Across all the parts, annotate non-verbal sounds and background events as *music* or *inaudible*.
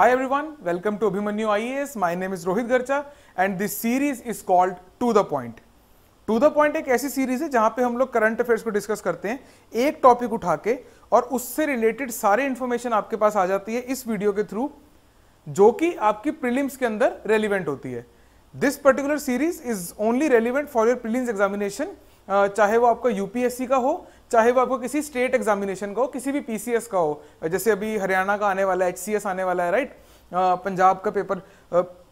Hi everyone, welcome to Abhimanyu IAS. My name is Rohit Garcha and this series is called to the point to the point एक ऐसी series है जहां पे हम लोग करंट अफेयर्स को डिस्कस करते हैं एक टॉपिक उठा के और उससे रिलेटेड सारे इन्फॉर्मेशन आपके पास आ जाती है इस वीडियो के थ्रू जो कि आपकी प्रिलिम्स के अंदर रेलिवेंट होती है this particular series is only relevant for your prelims examination चाहे वो आपका यूपीएससी का हो चाहे वो आपको किसी स्टेट एग्जामिनेशन का हो किसी भी पीसीएस का हो जैसे अभी हरियाणा का आने वाला है एचसीएस आने वाला है राइट पंजाब का पेपर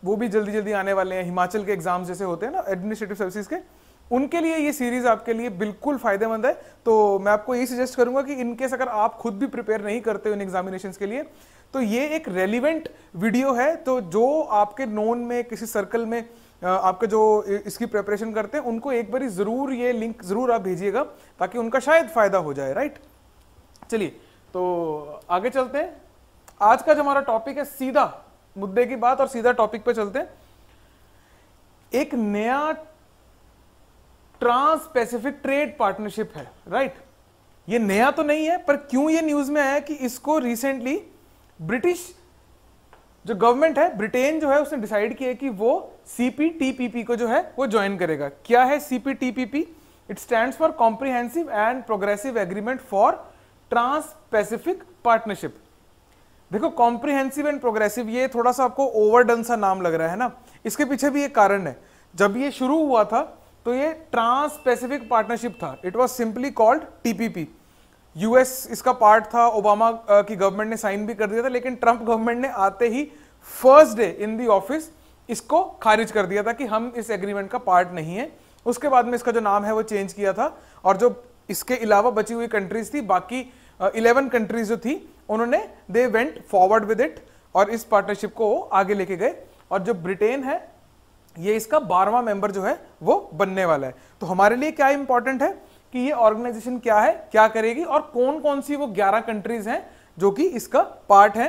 वो भी जल्दी जल्दी आने वाले हैं हिमाचल के एग्जाम जैसे होते हैं ना एडमिनिस्ट्रेटिव सर्विसेज के उनके लिए ये सीरीज आपके लिए बिल्कुल फायदेमंद है तो मैं आपको यही सजेस्ट करूंगा कि इनकेस अगर आप खुद भी प्रिपेयर नहीं करते उन इन एग्जामिनेशन के लिए तो ये एक रेलिवेंट वीडियो है तो जो आपके नोन में किसी सर्कल में आपका जो इसकी प्रेपरेशन करते हैं उनको एक बार ज़रूर ये लिंक ज़रूर आप भेजिएगा ताकि उनका शायद फ़ायदा हो जाए राइट चलिए तो आगे चलते हैं आज का जो हमारा टॉपिक है सीधा मुद्दे की बात और सीधा टॉपिक पे चलते हैं एक नया ट्रांस पैसिफिक ट्रेड पार्टनरशिप है राइट ये नया तो नहीं है पर क्यों ये न्यूज में आया कि इसको रिसेंटली ब्रिटिश जो गवर्नमेंट है ब्रिटेन जो है उसने डिसाइड किया है कि वो सीपीटीपीपी को जो है वो ज्वाइन करेगा क्या है CPTPP it stand for comprehensive and progressive agreement for trans pacific partnership देखो कॉम्प्रिहेंसिव एंड प्रोग्रेसिव ये थोड़ा सा आपको ओवरडन सा नाम लग रहा है ना इसके पीछे भी एक कारण है जब ये शुरू हुआ था तो ये ट्रांस पैसिफिक पार्टनरशिप था it was simply called TPP US इसका पार्ट था ओबामा की गवर्नमेंट ने साइन भी कर दिया था लेकिन ट्रंप गवर्नमेंट ने आते ही first day in the office इसको खारिज कर दिया था कि हम इस एग्रीमेंट का पार्ट नहीं है उसके बाद में इसका जो नाम है वो चेंज किया था और जो इसके अलावा बची हुई कंट्रीज थी बाकी इलेवन कंट्रीज जो थी उन्होंने they went forward with it और इस पार्टनरशिप को आगे लेके गए और जो ब्रिटेन है ये इसका बारवा मेंबर जो है वो बनने वाला है तो हमारे लिए क्या इंपॉर्टेंट है कि ये ऑर्गेनाइजेशन क्या है क्या करेगी और कौन कौन सी वो 11 कंट्रीज हैं जो कि इसका पार्ट है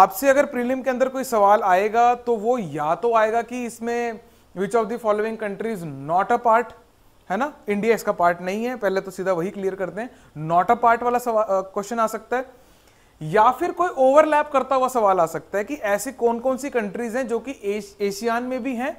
आपसे अगर प्रीलिम के अंदर कोई सवाल आएगा तो वो या तो आएगा कि इसमें which of the following countries not a part है ना इंडिया इसका पार्ट नहीं है पहले तो सीधा वही क्लियर करते हैं नॉट अ पार्ट वाला क्वेश्चन आ सकता है या फिर कोई ओवरलैप करता हुआ सवाल आ सकता है कि ऐसी कौन कौन सी कंट्रीज हैं जो कि एशियान में भी हैं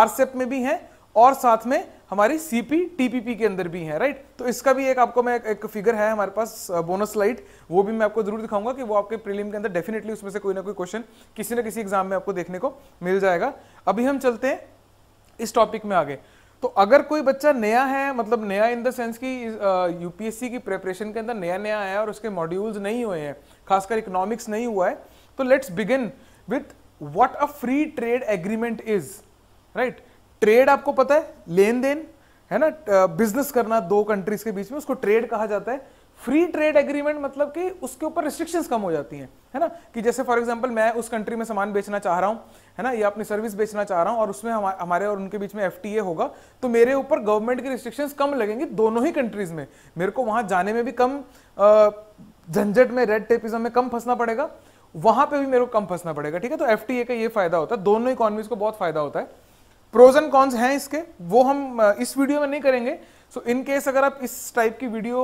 आरसेप में भी हैं और साथ में हमारी सीपी टीपीपी के अंदर भी है राइट तो इसका भी एक आपको मैं एक, एक फिगर है हमारे पास बोनस स्लाइड वो भी मैं आपको जरूर दिखाऊंगा कि वो आपके प्रीलिम के अंदर डेफिनेटली उसमें से कोई ना कोई क्वेश्चन किसी ना किसी एग्जाम में आपको देखने को मिल जाएगा अभी हम चलते हैं इस टॉपिक में आगे तो अगर कोई बच्चा नया है मतलब नया इन द सेंस की यूपीएससी की प्रिपरेशन के अंदर नया नया आया और उसके मॉड्यूल्स नहीं हुए हैं खासकर इकोनॉमिक्स नहीं हुआ है तो let's begin with what a free trade agreement is right trade आपको पता है लेन देन है ना बिजनेस करना दो कंट्रीज के बीच में उसको ट्रेड कहा जाता है फ्री ट्रेड एग्रीमेंट मतलब कि उसके ऊपर रिस्ट्रिक्शंस कम हो जाती हैं है ना कि जैसे फॉर एग्जांपल मैं उस कंट्री में सामान बेचना चाह रहा हूँ है ना या अपनी सर्विस बेचना चाह रहा हूँ और उसमें हमारे और उनके बीच में एफ होगा तो मेरे ऊपर गवर्नमेंट की रिस्ट्रिक्शंस कम लगेंगी दोनों ही कंट्रीज में मेरे को वहां जाने में भी कम झंझट में रेड टेपिज्म में कम फंसना पड़ेगा वहां पर भी मेरे को कम फंसना पड़ेगा ठीक है तो एफ का ये फायदा होता है दोनों इकोनॉमीज को बहुत फायदा होता है प्रोज एंड कॉन्स हैं इसके वो हम इस वीडियो में नहीं करेंगे सो इन केस अगर आप इस टाइप की वीडियो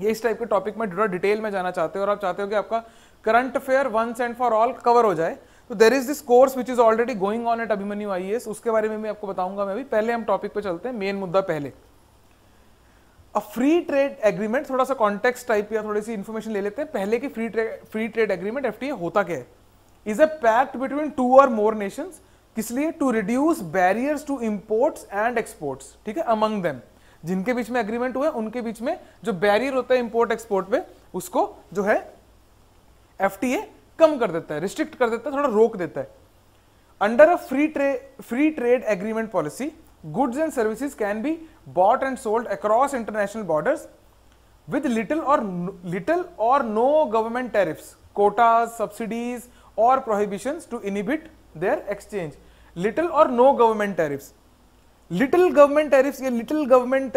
या इस टाइप के टॉपिक में थोड़ा डिटेल में जाना चाहते हो और आप चाहते हो कि आपका current affair once and for all cover हो जाए तो there is this course which is already going on at Abhimanyu I उसके बारे में भी आपको बताऊंगा मैं अभी पहले हम टॉपिक पे चलते हैं मेन मुद्दा पहले अ फ्री ट्रेड एग्रीमेंट थोड़ा सा कॉन्टेक्स टाइप या थोड़ी सी इन्फॉर्मेशन ले लेते हैं पहले की free trade free trade agreement F होता क्या है is a pact between two और मोर नेशंस किस लिए to reduce barrier to imports and export ठीक है अमंग दम जिनके बीच में अग्रीमेंट हुए उनके बीच में जो बैरियर होता है इंपोर्ट एक्सपोर्ट पे उसको जो है एफटीए कम कर देता है रिस्ट्रिक्ट कर देता है थोड़ा रोक देता है under a free trade free trade agreement policy goods and services can be bought and sold across international border with little और लिटिल और no government tariffs quota subsidies और prohibition to inhibit their exchange little और no government tariffs little government tariffs या little government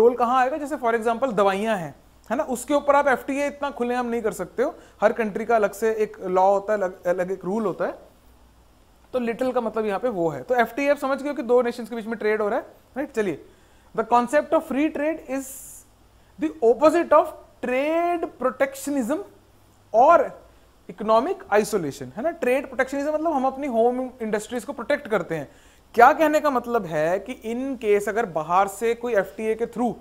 role कहाँ आएगा जैसे for example दवाइयां हैं है ना उसके ऊपर आप एफ इतना खुलेआम नहीं कर सकते हो हर कंट्री का अलग से एक लॉ होता है अलग, अलग एक रूल होता है तो लिटिल का मतलब यहां पे वो है तो एफ आप समझ गए कि दो नेशन के बीच में ट्रेड हो रहा है राइट चलिए the concept of free trade is the opposite of trade protectionism और इकोनॉमिक आइसोलेशन है ना ट्रेड प्रोटेक्शनिज्म मतलब हम अपनी होम इंडस्ट्रीज को प्रोटेक्ट करते हैं क्या कहने का मतलब है कि इन केस अगर बाहर से कोई एफ के थ्रू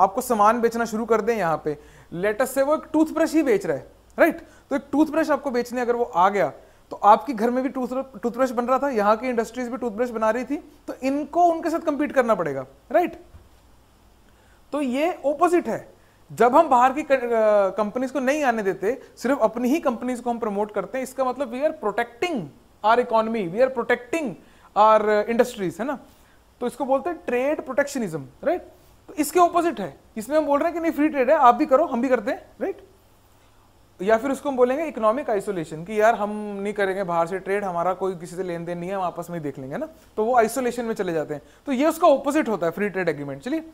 आपको सामान बेचना शुरू कर दें यहाँ पे लेटेस्ट से वो एक टूथब्रश ही बेच रहा है राइट तो एक टूथब्रश आपको बेचने अगर वो आ गया तो आपके घर में भी टूथ टूथब्रश बन रहा था यहाँ की इंडस्ट्रीज भी टूथब्रश बना रही थी तो इनको उनके साथ कंपीट करना पड़ेगा राइट तो ये ओपोजिट है जब हम बाहर की कंपनीज को नहीं आने देते सिर्फ अपनी ही कंपनीज को हम प्रमोट करते हैं इसका मतलब we are protecting our economy we are protecting our industries है ना तो इसको बोलते हैं ट्रेड प्रोटेक्शनिज्म राइट तो इसके ऑपोजिट है इसमें हम बोल रहे हैं कि नहीं फ्री ट्रेड है आप भी करो हम भी करते हैं राइट या फिर उसको हम बोलेंगे इकोनॉमिक आइसोलेशन कि यार हम नहीं करेंगे बाहर से ट्रेड हमारा कोई किसी से लेन देन नहीं है हम आपस में देख लेंगे ना तो वो आइसोलेशन में चले जाते हैं तो ये उसका ऑपोजिट होता है फ्री ट्रेड एग्रीमेंट चलिए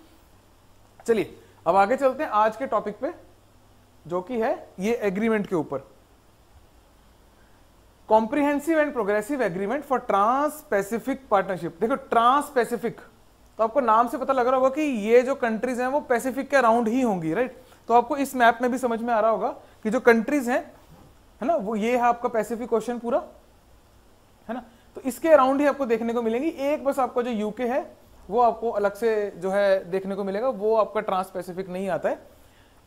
चलिए अब आगे चलते हैं आज के टॉपिक पे जो कि है ये एग्रीमेंट के ऊपर comprehensive and progressive agreement for trans pacific partnership देखो ट्रांस पैसिफिक तो आपको नाम से पता लग रहा होगा कि ये जो कंट्रीज हैं वो पैसिफिक के अराउंड ही होंगी राइट तो आपको इस मैप में भी समझ में आ रहा होगा कि जो कंट्रीज हैं है ना वो ये है आपका पैसिफिक क्वेश्चन पूरा है ना तो इसके अराउंड ही आपको देखने को मिलेंगी एक बस आपको जो यूके है वो आपको अलग से जो है देखने को मिलेगा वो आपका ट्रांस पैसिफिक नहीं आता है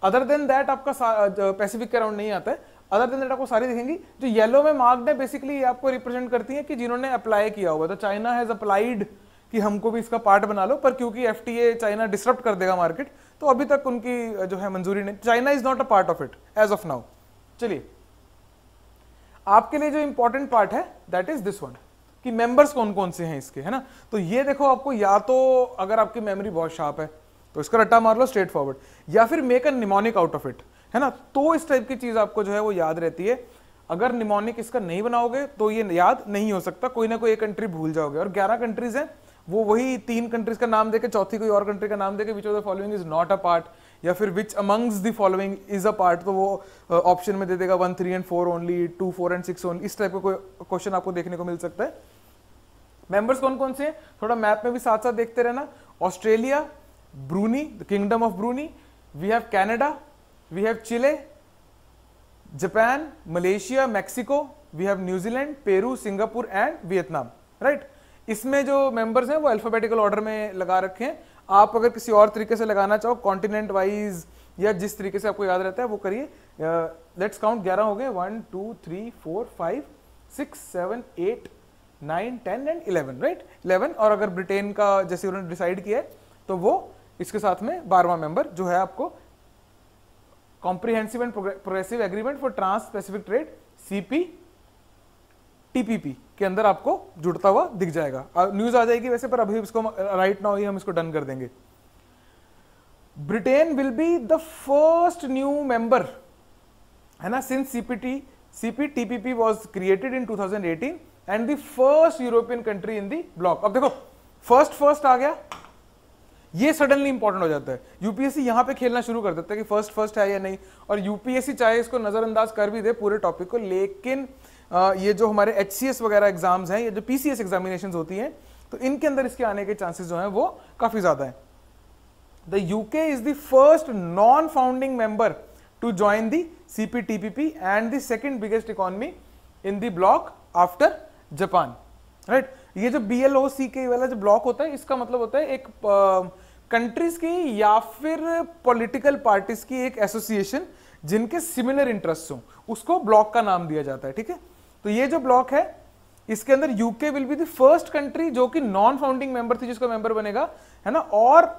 अदर देन दैट आपका पैसिफिक के अराउंड नहीं आता है अदर देन दैट आपको सारी दिखेंगी जो येलो में मार्ग है बेसिकली आपको रिप्रेजेंट करती है कि जिन्होंने अप्लाई किया हुआ तो चाइना हैज अप्लाइड कि हमको भी इसका पार्ट बना लो पर क्योंकि एफ चाइना डिस्टर्ब कर देगा मार्केट तो अभी तक उनकी जो है मंजूरी नहीं China is not a part of it as of now चलिए आपके लिए जो इंपॉर्टेंट पार्ट है दैट इज दिस वन कि मेंबर्स कौन कौन से हैं इसके है ना तो ये देखो आपको या तो अगर आपकी मेमोरी बहुत शार्प है तो इसका रट्टा मार लो स्ट्रेट फॉरवर्ड या फिर make a mnemonic out of it है ना तो इस टाइप की चीज़ आपको जो है वो याद रहती है अगर निमोनिक इसका नहीं बनाओगे तो ये याद नहीं हो सकता कोई ना कोई एक कंट्री भूल जाओगे और ग्यारह कंट्रीज है वो वही तीन कंट्रीज का नाम देके चौथी कोई और कंट्री का नाम देके which of the following is not a part या फिर which amongst the following is a part तो वो ऑप्शन uh, में दे देगा one three and four only two four and six only इस टाइप का कोई क्वेश्चन आपको देखने को मिल सकता है मेंबर्स कौन कौन से हैं थोड़ा मैप में भी साथ साथ देखते रहना Australia Brunei the kingdom of Brunei we have Canada we have Chile Japan Malaysia Mexico we have New Zealand Peru Singapore and Vietnam right इसमें जो मेंबर्स हैं वो अल्फाबेटिकल ऑर्डर में लगा रखे हैं आप अगर किसी और तरीके से लगाना चाहो कॉन्टिनेंट वाइज या जिस तरीके से आपको याद रहता है वो करिए लेट्स uh, काउंट ग्यारह हो गए one two three four five six seven eight nine ten and eleven right eleven और अगर ब्रिटेन का जैसे उन्होंने डिसाइड किया है तो वो इसके साथ में बारवा मेंबर जो है आपको comprehensive and progressive agreement for trans specific trade CP TPP के अंदर आपको जुड़ता हुआ दिख जाएगा न्यूज आ जाएगी वैसे पर अभी इसको राइट ना ही हम इसको डन कर देंगे Britain will be the first new member है ना since CPT CP TPP was created in 2018 and the first European country in the bloc अब देखो फर्स्ट फर्स्ट आ गया ये सडनली इंपॉर्टेंट हो जाता है यूपीएससी यहां पे खेलना शुरू कर देता है कि फर्स्ट फर्स्ट है या नहीं और यूपीएससी चाहे इसको नजरअंदाज कर भी दे पूरे टॉपिक को लेकिन आ, ये जो हमारे एच वगैरह एग्जाम्स हैं ये जो पीसीएस एग्जामिनेशन होती हैं तो इनके अंदर इसके आने के चांसेस जो है वो काफी ज्यादा है the UK is the first non founding member to join the CPTPP and the second biggest economy in the bloc after Japan right ये जो बी एल ओ सी के वाला जो ब्लॉक होता है इसका मतलब होता है एक कंट्रीज की या फिर पॉलिटिकल पार्टीज की एक एसोसिएशन जिनके सिमिलर इंटरेस्ट हो उसको ब्लॉक का नाम दिया जाता है ठीक है तो ये जो ब्लॉक है इसके अंदर UK will be the first country जो कि नॉन फाउंडिंग मेंबर थी जिसका मेंबर बनेगा है ना और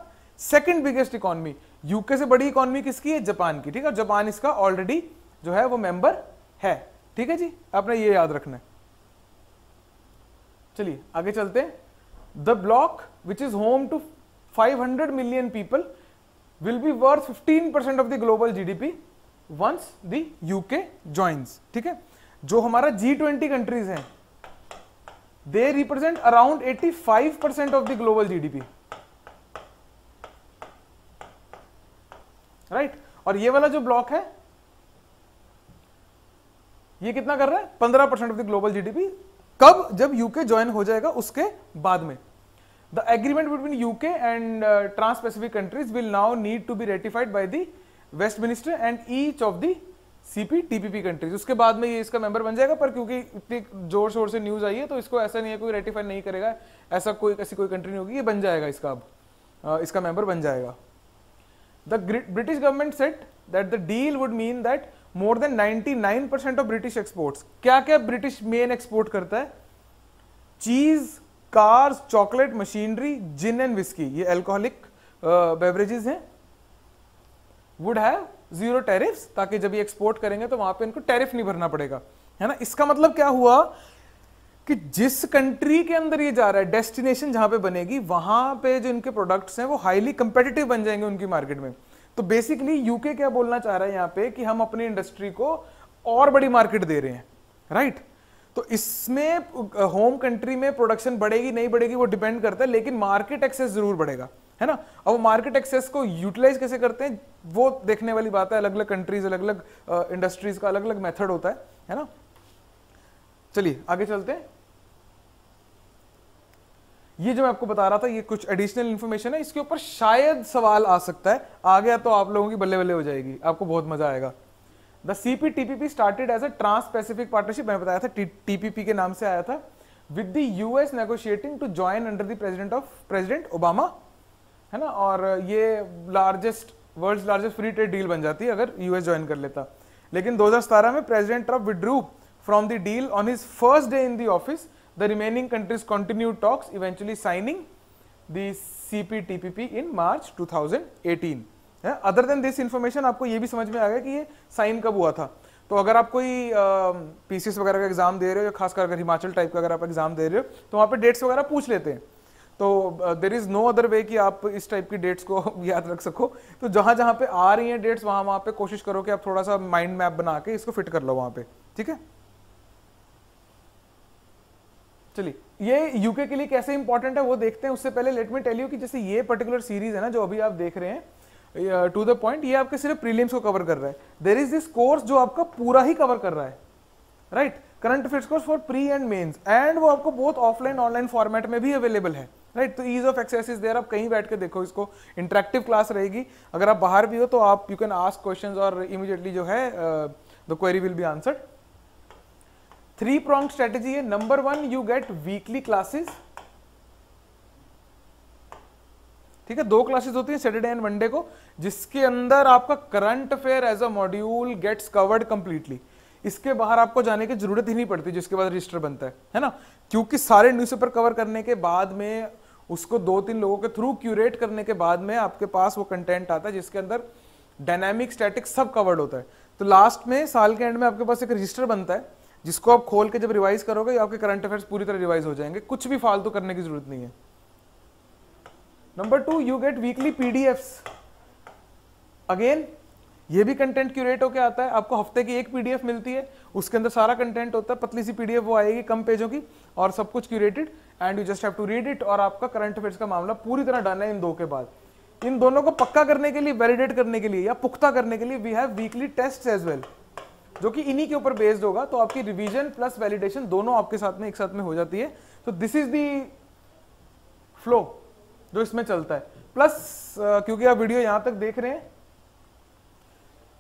सेकंड बिगेस्ट इकोनॉमी यूके से बड़ी इकोनॉमी किसकी है जापान की ठीक है जापान इसका ऑलरेडी जो है वो मेंबर है ठीक है जी आपने ये याद रखना है चलिए आगे चलते हैं the bloc which is home to 500 million people will be worth 15% of the global GDP once the UK joins ठीक है जो हमारा जी ट्वेंटी कंट्रीज है they represent around 85% of the global GDP right और ये वाला जो ब्लॉक है ये कितना कर रहा है 15% ऑफ द ग्लोबल जीडीपी कब जब यूके ज्वाइन हो जाएगा उसके बाद में the agreement between UK and trans pacific countries will now need to be ratified by the Westminster and each of the CP TPP countries उसके बाद में ये इसका मेंबर बन जाएगा पर क्योंकि इतनी जोर शोर से न्यूज आई है तो इसको ऐसा नहीं है कोई रेटिफाई नहीं करेगा ऐसा कोई ऐसी कोई कंट्री नहीं होगी ये बन जाएगा इसका अब uh, इसका मेंबर बन जाएगा the British government set that the deal would mean that more than 99 percent of British exports क्या क्या ब्रिटिश मेन एक्सपोर्ट करता है चीज cars chocolate machinery gin and whisky ये अल्कोहलिक बेवरेजेस हैं वुड हैव जीरो टैरिफ्स ताकि जब ये एक्सपोर्ट करेंगे तो वहां पे इनको टैरिफ नहीं भरना पड़ेगा है ना इसका मतलब क्या हुआ कि जिस कंट्री के अंदर ये जा रहा है डेस्टिनेशन जहां पे बनेगी वहां पे जो इनके प्रोडक्ट्स हैं वो हाईली कंपेटिटिव बन जाएंगे उनकी मार्केट में तो बेसिकली यूके क्या बोलना चाह रहा है यहां पे कि हम अपनी इंडस्ट्री को और बड़ी मार्केट दे रहे हैं राइट right? तो इसमें होम कंट्री में प्रोडक्शन बढ़ेगी नहीं बढ़ेगी वो डिपेंड करता है लेकिन मार्केट एक्सेस जरूर बढ़ेगा है ना अब मार्केट एक्सेस को यूटिलाइज कैसे करते हैं वो देखने वाली बात है अलग अलग कंट्रीज अलग अलग इंडस्ट्रीज का अलग अलग मेथड होता है है ना चलिए आगे चलते हैं ये जो मैं आपको बता रहा था ये कुछ एडिशनल इन्फॉर्मेशन है इसके ऊपर शायद सवाल आ सकता है आ गया तो आप लोगों की बल्ले बल्ले हो जाएगी आपको बहुत मजा आएगा the C P T P P started as a trans pacific partnership मैंने बताया था टी पी पी के नाम से आया था with the U S negotiating to join under the president of president Obama है ना और ये largest world largest free trade deal बन जाती है अगर यूएस ज्वाइन कर लेता लेकिन सतारह में president Trump withdrew from the deal on his first day in the office The remaining countries continued talks, eventually signing the CPTPP in March 2018. Other than this information आपको ये भी समझ में आ गया कि ये साइन कब हुआ था तो अगर आप कोई पीसीएस uh, वगैरह का एग्जाम दे रहे हो या खासकर अगर हिमाचल टाइप का अगर आप एग्जाम दे रहे हो तो वहाँ पे डेट्स वगैरह पूछ लेते हैं तो there is no other way कि आप इस टाइप की डेट्स को *laughs* याद रख सको तो जहां जहां पे आ रही हैं डेट्स वहां वहां पे कोशिश करो कि आप थोड़ा सा माइंड मैप बना के इसको फिट कर लो वहां पे ठीक है चलिए ये यूके के लिए कैसे इंपॉर्टेंट है वो देखते हैं उससे पहले लेट मी टेल यू कि जैसे ये पर्टिकुलर सीरीज है ना जो अभी आप देख रहे हैं टू द पॉइंट ये आपके सिर्फ प्रीलिम्स को कवर कर रहा है देर इज दिस कोर्स जो आपका पूरा ही कवर कर रहा है right current affairs course for pre and mains and वो आपको बहुत ऑफलाइन ऑनलाइन फॉर्मेट में भी अवेलेबल है राइट तो ease of access is there आप कहीं बैठ के देखो इसको इंटरेक्टिव क्लास रहेगी अगर आप बाहर भी हो तो आप यू कैन आस्क क्वेश्चन और इमीडिएटली जो है the query will be answered three prong strategy है number one you get weekly classes ठीक है दो क्लासेस होती है सैटरडे एंड मंडे को जिसके अंदर आपका current affair as a module gets covered completely इसके बाहर आपको जाने की जरूरत ही नहीं पड़ती जिसके बाद रजिस्टर बनता है है ना क्योंकि सारे न्यूज़पेपर कवर करने के बाद में उसको दो तीन लोगों के थ्रू क्यूरेट करने के बाद में आपके पास वो कंटेंट आता है जिसके अंदर डायनामिक स्टैटिक सब कवर्ड होता है तो लास्ट में साल के एंड में आपके पास एक रजिस्टर बनता है जिसको आप खोल के जब रिवाइज करोगे आपके करंट अफेयर्स पूरी तरह रिवाइज हो जाएंगे कुछ भी फालतू करने की जरूरत नहीं है number two you get weekly PDFs again ये भी कंटेंट क्यूरेट होकर आता है आपको हफ्ते की एक पीडीएफ मिलती है उसके अंदर सारा कंटेंट होता है पतली सी पीडीएफ वो आएगी कम पेजों की और सब कुछ curated and you just have to read it और आपका करंट अफेयर्स का मामला पूरी तरह डन है इन दो के बाद इन दोनों को पक्का करने के लिए वैलिडेट करने के लिए या पुख्ता करने के लिए we have weekly test as well जो कि इन्हीं के ऊपर बेस्ड होगा तो आपकी रिवीजन प्लस वैलिडेशन दोनों आपके साथ में एक साथ में हो जाती है तो दिस इज दी फ्लो जो इसमें चलता है प्लस क्योंकि आप वीडियो यहां तक देख रहे हैं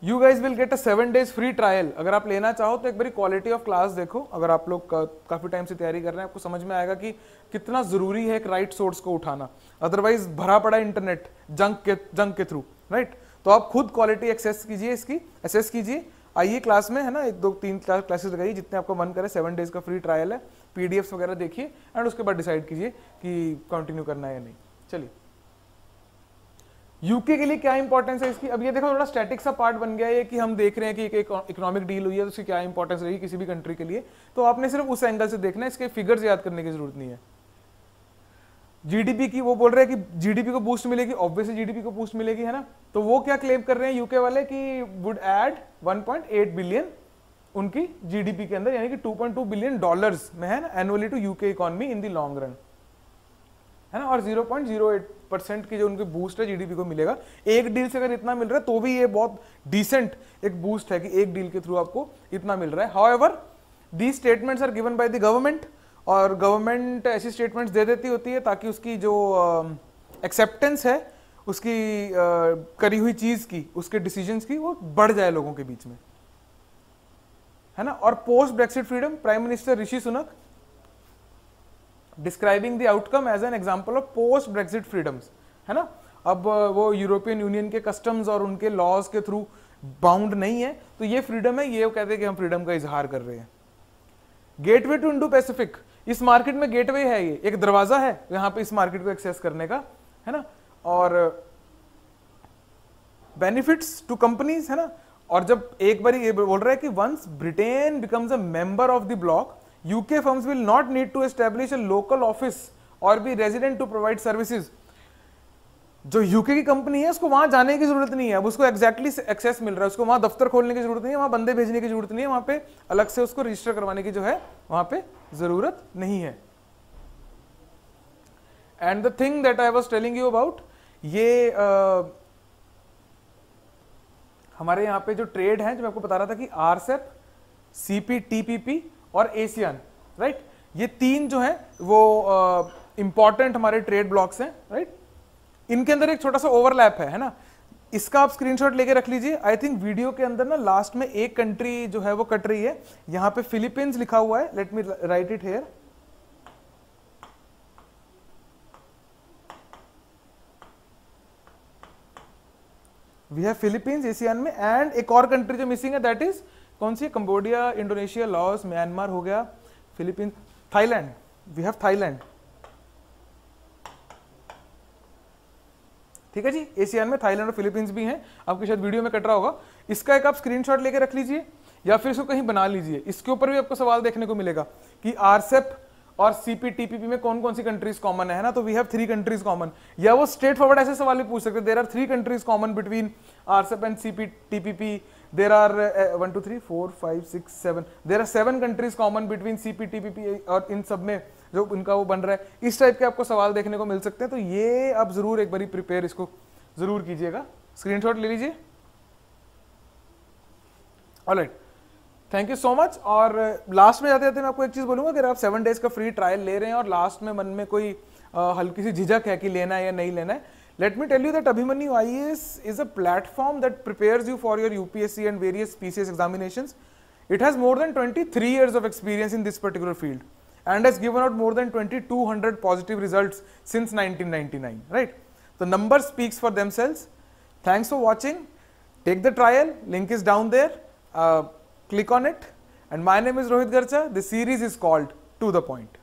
you guys will get a seven days free trial अगर आप लेना चाहो तो एक बारी क्वालिटी ऑफ क्लास देखो अगर आप लोग का, काफ़ी टाइम से तैयारी कर रहे हैं आपको समझ में आएगा कि कितना ज़रूरी है एक राइट right सोर्स को उठाना अदरवाइज भरा पड़ा इंटरनेट जंक के जंक के थ्रू राइट right? तो आप खुद क्वालिटी एक्सेस कीजिए इसकी एसेस कीजिए आइए क्लास में है ना एक दो तीन क्लासेस लगाइए जितने आपको मन करे सेवन डेज का फ्री ट्रायल है पीडीएफ्स वगैरह देखिए एंड उसके बाद डिसाइड कीजिए कि कंटिन्यू करना है या नहीं चलिए यूके के लिए क्या इंपॉर्टेंस है इसकी अब ये देखो थोड़ा स्टैटिक सा पार्ट बन गया है कि हम देख रहे हैं कि एक इकोनॉमिक डील हुई है तो उसकी क्या इंपॉर्टेंस रही किसी भी कंट्री के लिए तो आपने सिर्फ उस एंगल से देखना है इसके फिगर्स याद करने की जरूरत नहीं है जीडीपी की वो बोल रहे हैं कि जीडीपी को बूस्ट मिलेगी ऑब्वियसली जीडीपी को बूस्ट मिलेगी है ना तो वो क्या क्लेम कर रहे हैं यूके वाले कि वुड ऐड 1.8 बिलियन उनकी जीडीपी के अंदर यानी कि 2.2 बिलियन डॉलर्स में है ना annually to UK economy in the long run है ना और 0.08 परसेंट की जो उनके बूस्ट है जीडीपी को मिलेगा एक डील से अगर इतना मिल रहा है तो भी ये बहुत डिसेंट एक बूस्ट है कि एक डील के थ्रू आपको इतना मिल रहा है however the statements are given by the government और गवर्नमेंट ऐसी स्टेटमेंट्स दे देती होती है ताकि उसकी जो एक्सेप्टेंस है उसकी करी हुई चीज़ की उसके डिसीजंस की वो बढ़ जाए लोगों के बीच में है ना और post Brexit freedom prime minister Rishi Sunak describing the outcome as an example of post Brexit freedoms है ना अब वो यूरोपियन यूनियन के कस्टम्स और उनके लॉज के थ्रू बाउंड नहीं है तो ये फ्रीडम है ये वो कहते हैं कि हम फ्रीडम का इजहार कर रहे हैं गेटवे टू इंडो पैसिफिक इस मार्केट में गेटवे है ये एक दरवाजा है यहां पे इस मार्केट को एक्सेस करने का है ना और बेनिफिट्स टू कंपनीज है ना और जब एक बार ये बोल रहा है कि once Britain becomes a member of the bloc UK firms will not need to establish a local office और be resident to provide services जो यूके की कंपनी है उसको वहां जाने की जरूरत नहीं है अब उसको एक्जैक्टली एक्सेस मिल रहा है उसको वहां दफ्तर खोलने की जरूरत नहीं है वहां बंदे भेजने की जरूरत नहीं है वहां पे अलग से उसको रजिस्टर करवाने की जो है वहां पे जरूरत नहीं है and the thing that I was telling you about ये uh, हमारे यहाँ पे जो ट्रेड है जो मैं आपको बता रहा था कि आर सेप सी पी और एशियन राइट ये तीन जो है वो इंपॉर्टेंट हमारे ट्रेड ब्लॉक्स हैं राइट इनके अंदर एक छोटा सा ओवरलैप है है ना इसका आप स्क्रीनशॉट लेके रख लीजिए आई थिंक वीडियो के अंदर ना लास्ट में एक कंट्री जो है वो कट रही है यहां पे फिलीपींस लिखा हुआ है let me write it here we have Philippines ASEAN में एंड एक और कंट्री जो मिसिंग है दैट इज कौन सी कंबोडिया इंडोनेशिया लाओस म्यांमार हो गया Philippines Thailand we have Thailand ठीक है जी एशियान में थाईलैंड और फिलीपींस भी हैं आपके शायद वीडियो में कट रहा होगा इसका एक आप स्क्रीनशॉट लेके रख लीजिए या फिर इसको कहीं बना लीजिए इसके ऊपर भी आपको सवाल देखने को मिलेगा कि आरसेप और सीपीटीपीपी में कौन कौन सी कंट्रीज कॉमन है ना तो we have three countries common या वो स्ट्रेट फॉरवर्ड ऐसे सवाल भी पूछ सकते there are three countries common between RCEP and CPTPP there are uh, 1 2 3 4 5 6 7 there are seven countries common between cptpp और इन सब में जो उनका वो बन रहा है इस टाइप के आपको सवाल देखने को मिल सकते हैं तो ये आप जरूर एक बारी प्रिपेयर इसको जरूर कीजिएगा स्क्रीनशॉट ले लीजिए alright thank you so much और लास्ट uh, में जाते जाते मैं आपको एक चीज़ बोलूंगा अगर आप सेवन डेज का फ्री ट्रायल ले रहे हैं और लास्ट में मन में कोई आ, uh, हल्की सी झिझक है कि लेना है या नहीं लेना है Let me tell you that Abhimanyu IAS is a platform that prepares you for your UPSC and various PCS examinations. It has more than 23 years of experience in this particular field and has given out more than 2200 positive results since 1999, right? The number speaks for themselves. Thanks for watching. Take the trial, link is down there, uh, click on it. And my name is Rohit Garcha. The series is called To The Point.